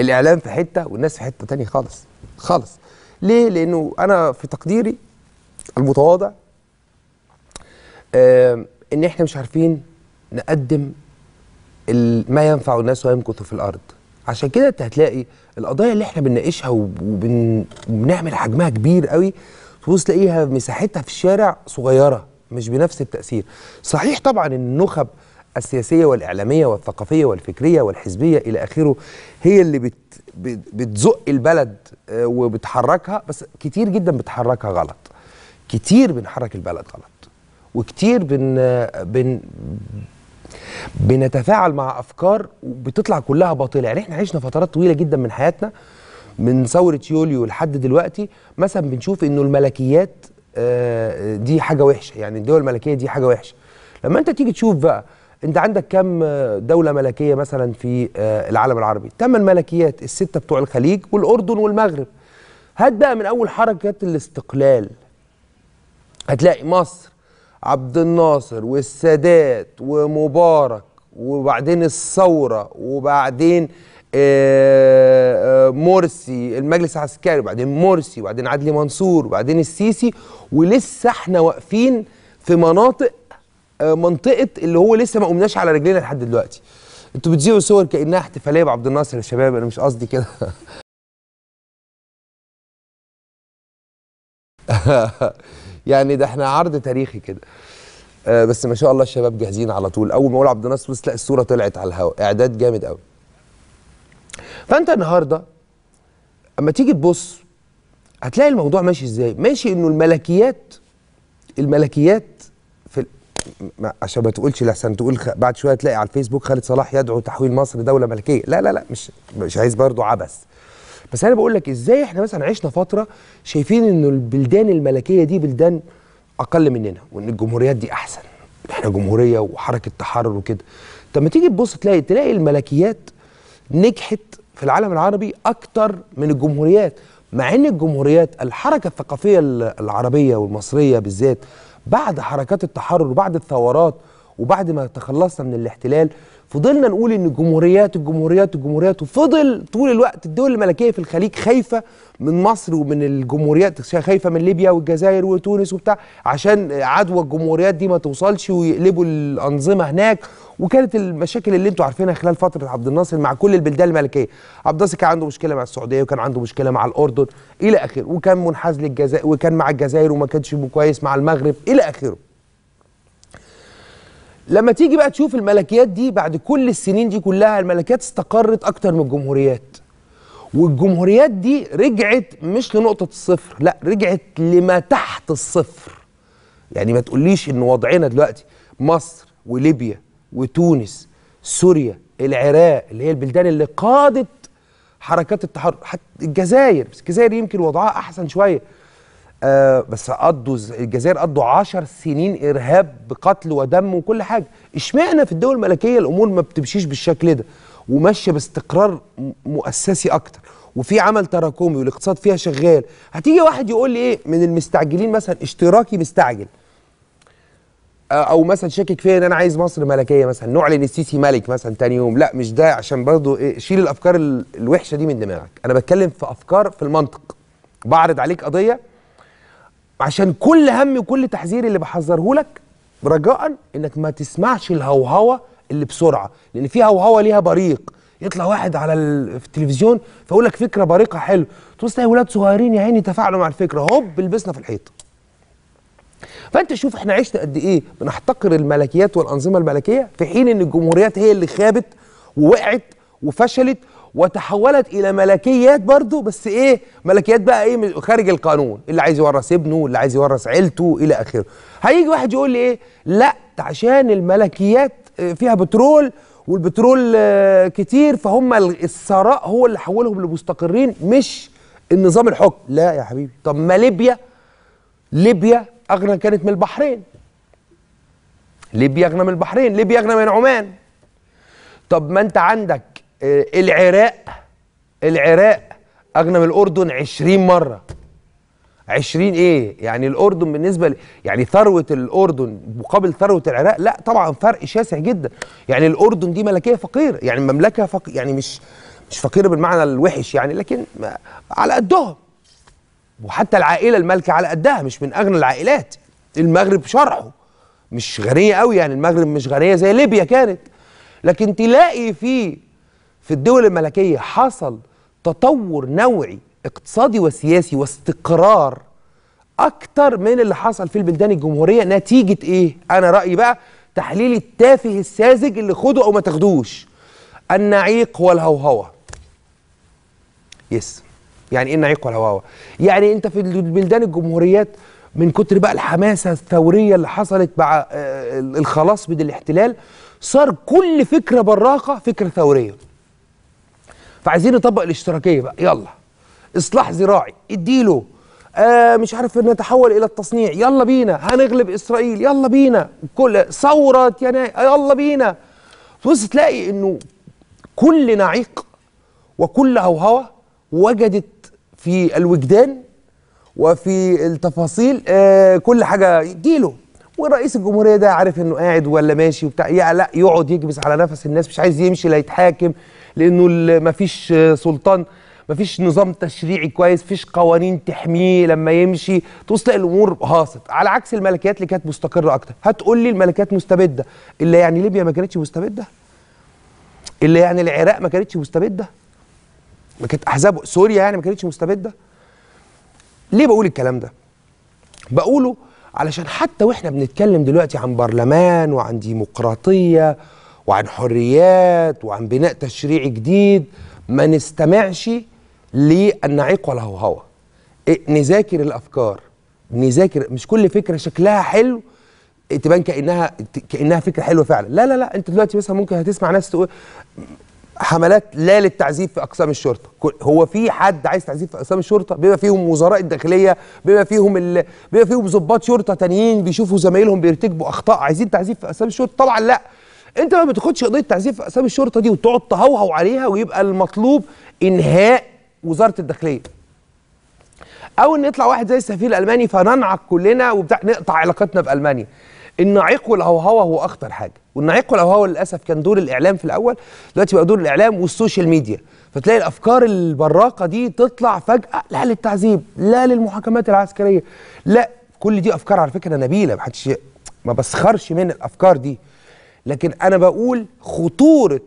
الاعلام في حته والناس في حته تانية خالص خالص ليه لانه انا في تقديري المتواضع ان احنا مش عارفين نقدم ما ينفع الناس ويمكث في الارض عشان كده انت هتلاقي القضايا اللي احنا بنناقشها وبنعمل حجمها كبير قوي تبص تلاقيها مساحتها في الشارع صغيره مش بنفس التاثير صحيح طبعا النخب السياسيه والاعلاميه والثقافيه والفكريه والحزبيه الى اخره هي اللي بت بتزق البلد آه، وبتحركها بس كتير جدا بتحركها غلط كتير بنحرك البلد غلط وكتير بن بن بنتفاعل مع افكار بتطلع كلها باطله يعني احنا عشنا فترات طويله جدا من حياتنا من ثوره يوليو لحد دلوقتي مثلا بنشوف انه الملكيات آه، دي حاجه وحشه يعني الدول الملكيه دي حاجه وحشه لما انت تيجي تشوف بقى انت عندك كم دوله ملكيه مثلا في آه، العالم العربي ثمان ملكيات السته بتوع الخليج والاردن والمغرب هات بقى من اول حركه الاستقلال هتلاقي مصر عبد الناصر والسادات ومبارك وبعدين الثوره وبعدين آه، آه، مرسي المجلس العسكري وبعدين مرسي وبعدين عدلي منصور وبعدين السيسي ولسه احنا واقفين في مناطق آه، منطقه اللي هو لسه ما قمناش على رجلينا لحد دلوقتي انتوا بتذيعوا صور كانها احتفاليه بعبد الناصر يا شباب انا مش قصدي كده يعني ده احنا عرض تاريخي كده آه بس ما شاء الله الشباب جاهزين على طول اول ما اقول عبد الناصر لا الصوره طلعت على الهواء اعداد جامد قوي فانت النهارده اما تيجي تبص هتلاقي الموضوع ماشي ازاي ماشي انه الملكيات الملكيات في عشان ما تقولش لحسن تقول بعد شويه تلاقي على الفيسبوك خالد صلاح يدعو تحويل مصر دوله ملكيه لا لا لا مش مش عايز برضه عبث بس انا بقول لك ازاي احنا مثلا عشنا فتره شايفين ان البلدان الملكيه دي بلدان اقل مننا وان الجمهوريات دي احسن احنا جمهوريه وحركه تحرر وكده طب ما تيجي تبص تلاقي تلاقي الملكيات نجحت في العالم العربي اكتر من الجمهوريات مع ان الجمهوريات الحركه الثقافيه العربيه والمصريه بالذات بعد حركات التحرر وبعد الثورات وبعد ما تخلصنا من الاحتلال فضلنا نقول ان الجمهوريات الجمهوريات الجمهوريات وفضل طول الوقت الدول الملكيه في الخليج خايفه من مصر ومن الجمهوريات خايفه من ليبيا والجزائر وتونس وبتاع عشان عدوى الجمهوريات دي ما توصلش ويقلبوا الانظمه هناك وكانت المشاكل اللي انتم عارفينها خلال فتره عبد الناصر مع كل البلدان الملكيه عبد الناصر كان عنده مشكله مع السعوديه وكان عنده مشكله مع الاردن الى اخره وكان منحاز للجزائر وكان مع الجزائر وما كانش كويس مع المغرب الى اخره لما تيجي بقى تشوف الملكيات دي بعد كل السنين دي كلها الملكيات استقرت اكتر من الجمهوريات والجمهوريات دي رجعت مش لنقطة الصفر لا رجعت لما تحت الصفر يعني ما تقوليش ان وضعنا دلوقتي مصر وليبيا وتونس سوريا العراق اللي هي البلدان اللي قادت حركات التحرر حتى الجزائر بس الجزائر يمكن وضعها احسن شويه آه بس قضوا الجزائر قضوا 10 سنين ارهاب بقتل ودم وكل حاجه اشمعنى في الدول الملكيه الامور ما بتمشيش بالشكل ده وماشيه باستقرار مؤسسي اكتر وفي عمل تراكمي والاقتصاد فيها شغال هتيجي واحد يقول لي ايه من المستعجلين مثلا اشتراكي مستعجل او مثلا شاكك فيا ان انا عايز مصر ملكيه مثلا نعلن السيسي ملك مثلا تاني يوم لا مش ده عشان برضه إيه شيل الافكار الوحشه دي من دماغك انا بتكلم في افكار في المنطق بعرض عليك قضيه عشان كل هم وكل تحذير اللي بحذره لك رجاء انك ما تسمعش الهوهوه اللي بسرعه لان في هوهوه ليها بريق يطلع واحد على في التلفزيون فيقول لك فكره بريقه حلو تبص يا ولاد صغيرين يا عيني تفاعلوا مع الفكره هوب لبسنا في الحيطه فانت شوف احنا عشنا قد ايه بنحتقر الملكيات والانظمه الملكيه في حين ان الجمهوريات هي اللي خابت ووقعت وفشلت وتحولت الى ملكيات برضه بس ايه ملكيات بقى ايه خارج القانون اللي عايز يورث ابنه اللي عايز يورث عيلته الى اخره هيجي واحد يقول لي ايه لا عشان الملكيات فيها بترول والبترول كتير فهم الثراء هو اللي حولهم لمستقرين مش النظام الحكم لا يا حبيبي طب ما ليبيا ليبيا أغنى كانت من البحرين ليبيا أغنى من البحرين ليبيا أغنى من عمان طب ما أنت عندك آه، العراق العراق أغنى من الأردن 20 مرة 20 ايه يعني الاردن بالنسبه ل... يعني ثروه الاردن مقابل ثروه العراق لا طبعا فرق شاسع جدا يعني الاردن دي ملكيه فقيره يعني مملكه فق... يعني مش مش فقيره بالمعنى الوحش يعني لكن على قدهم وحتى العائله المالكه على قدها مش من اغنى العائلات المغرب شرحه مش غنيه قوي يعني المغرب مش غنيه زي ليبيا كانت لكن تلاقي في في الدول الملكيه حصل تطور نوعي اقتصادي وسياسي واستقرار اكتر من اللي حصل في البلدان الجمهوريه نتيجه ايه انا رايي بقى تحليلي التافه الساذج اللي خده او ما تاخدوش النعيق والهوهوه يس yes. يعني ايه النعيق والهواوة يعني انت في البلدان الجمهوريات من كتر بقى الحماسه الثوريه اللي حصلت مع آه، الخلاص من الاحتلال صار كل فكره براقه فكره ثوريه فعايزين نطبق الاشتراكيه بقى يلا اصلاح زراعي اديله آه مش عارف نتحول الى التصنيع يلا بينا هنغلب اسرائيل يلا بينا كل ثوره يناير يلا بينا تبص تلاقي انه كل نعيق وكل هوهوه وجدت في الوجدان وفي التفاصيل آه كل حاجه يديله ورئيس الجمهوريه ده عارف انه قاعد ولا ماشي وبتاع يعني لا يقعد يكبس على نفس الناس مش عايز يمشي لا يتحاكم لانه مفيش سلطان مفيش نظام تشريعي كويس مفيش قوانين تحميه لما يمشي توصل الامور هاصت على عكس الملكيات اللي كانت مستقره اكتر هتقول لي الملكيات مستبده اللي يعني ليبيا ما كانتش مستبده اللي يعني العراق ما كانتش مستبده ما كانت احزاب سوريا يعني ما كانتش مستبده ليه بقول الكلام ده بقوله علشان حتى واحنا بنتكلم دلوقتي عن برلمان وعن ديمقراطيه وعن حريات وعن بناء تشريعي جديد ما نستمعش للنعيق والهوهوه إيه، نذاكر الافكار نذاكر مش كل فكره شكلها حلو تبان كانها كانها فكره حلوه فعلا لا لا لا انت دلوقتي مثلا ممكن هتسمع ناس تقول حملات لا للتعذيب في اقسام الشرطه هو في حد عايز تعذيب في اقسام الشرطه بما فيهم وزراء الداخليه بما فيهم ال... بما فيهم ضباط شرطه تانيين بيشوفوا زمايلهم بيرتكبوا اخطاء عايزين تعذيب في اقسام الشرطه طبعا لا انت ما بتاخدش قضيه تعذيب في اقسام الشرطه دي وتقعد تهوهو عليها ويبقى المطلوب انهاء وزاره الداخليه او ان يطلع واحد زي السفير الالماني فننعق كلنا وبتاع نقطع علاقتنا بالمانيا النعيق والهوهوه هو اخطر حاجه والنعيق والهوهوه للاسف كان دور الاعلام في الاول دلوقتي بقى دور الاعلام والسوشيال ميديا فتلاقي الافكار البراقه دي تطلع فجاه لا للتعذيب لا للمحاكمات العسكريه لا كل دي افكار على فكره نبيله محدش ما بسخرش من الافكار دي لكن انا بقول خطوره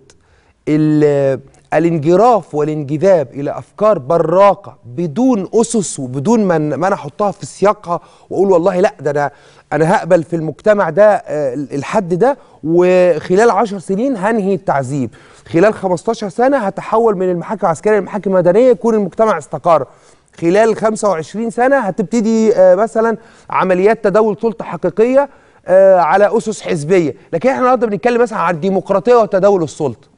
الانجراف والانجذاب الى افكار براقه بدون اسس وبدون ما انا احطها في سياقها واقول والله لا ده انا انا هقبل في المجتمع ده آه، الحد ده وخلال 10 سنين هنهي التعذيب خلال 15 سنه هتحول من المحاكم العسكريه للمحاكم مدنيه يكون المجتمع استقر خلال 25 سنه هتبتدي آه، مثلا عمليات تداول سلطه حقيقيه آه، على اسس حزبيه لكن احنا النهارده بنتكلم مثلا عن الديمقراطيه وتداول السلطه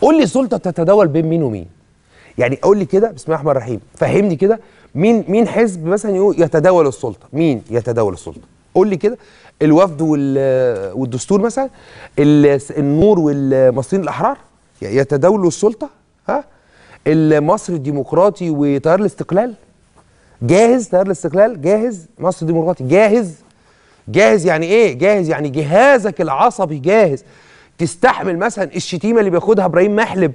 قول لي السلطه تتداول بين مين ومين يعني قول لي كده بسم الله الرحمن الرحيم فهمني كده مين مين حزب مثلا يقول يتداول السلطه مين يتداول السلطه قول لي كده الوفد والدستور مثلا النور والمصريين الاحرار يتداولوا السلطه ها المصري الديمقراطي وتيار الاستقلال جاهز تيار الاستقلال جاهز مصر الديمقراطي جاهز جاهز يعني ايه جاهز يعني جهازك العصبي جاهز تستحمل مثلا الشتيمه اللي بياخدها ابراهيم محلب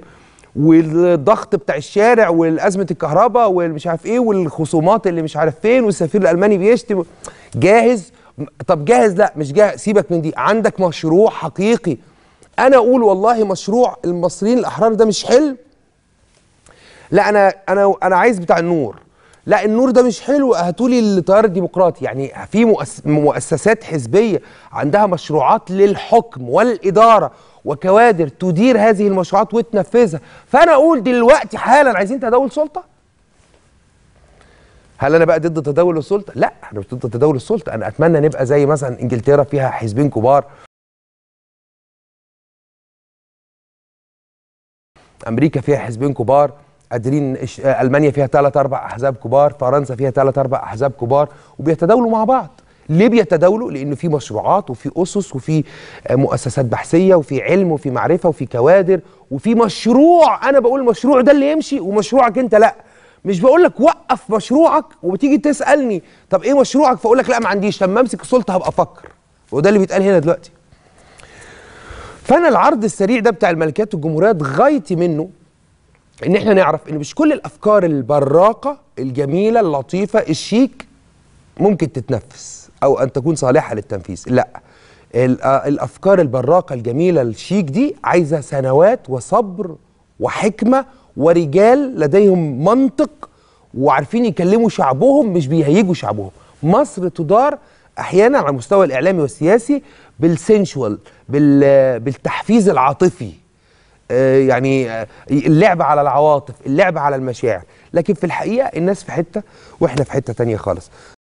والضغط بتاع الشارع والازمه الكهرباء والمش عارف ايه والخصومات اللي مش عارف فين والسفير الالماني بيشتم جاهز طب جاهز لا مش جاهز سيبك من دي عندك مشروع حقيقي انا اقول والله مشروع المصريين الاحرار ده مش حلم لا انا انا انا عايز بتاع النور لا النور ده مش حلو هاتوا لي التيار الديمقراطي يعني في مؤسسات حزبيه عندها مشروعات للحكم والاداره وكوادر تدير هذه المشروعات وتنفذها فانا اقول دلوقتي حالا عايزين تداول سلطه هل انا بقى ضد تداول السلطه لا انا مش ضد تداول السلطه انا اتمنى نبقى زي مثلا انجلترا فيها حزبين كبار امريكا فيها حزبين كبار قادرين آه، المانيا فيها ثلاث اربع احزاب كبار فرنسا فيها ثلاث اربع احزاب كبار وبيتداولوا مع بعض ليه بيتداولوا لانه في مشروعات وفي اسس وفي آه، مؤسسات بحثيه وفي علم وفي معرفه وفي كوادر وفي مشروع انا بقول المشروع ده اللي يمشي ومشروعك انت لا مش بقول لك وقف مشروعك وبتيجي تسالني طب ايه مشروعك فاقول لك لا ما عنديش لما امسك السلطه هبقى افكر وده اللي بيتقال هنا دلوقتي فانا العرض السريع ده بتاع الملكيات والجمهوريات غايتي منه ان احنا نعرف ان مش كل الافكار البراقه الجميله اللطيفه الشيك ممكن تتنفس او ان تكون صالحه للتنفيذ لا آه، الافكار البراقه الجميله الشيك دي عايزه سنوات وصبر وحكمه ورجال لديهم منطق وعارفين يكلموا شعبهم مش بيهيجوا شعبهم مصر تدار احيانا على المستوى الاعلامي والسياسي بالسنشوال بالتحفيز العاطفي آه، يعني آه، اللعب على العواطف اللعب على المشاعر لكن في الحقيقه الناس في حته واحنا في حته تانية خالص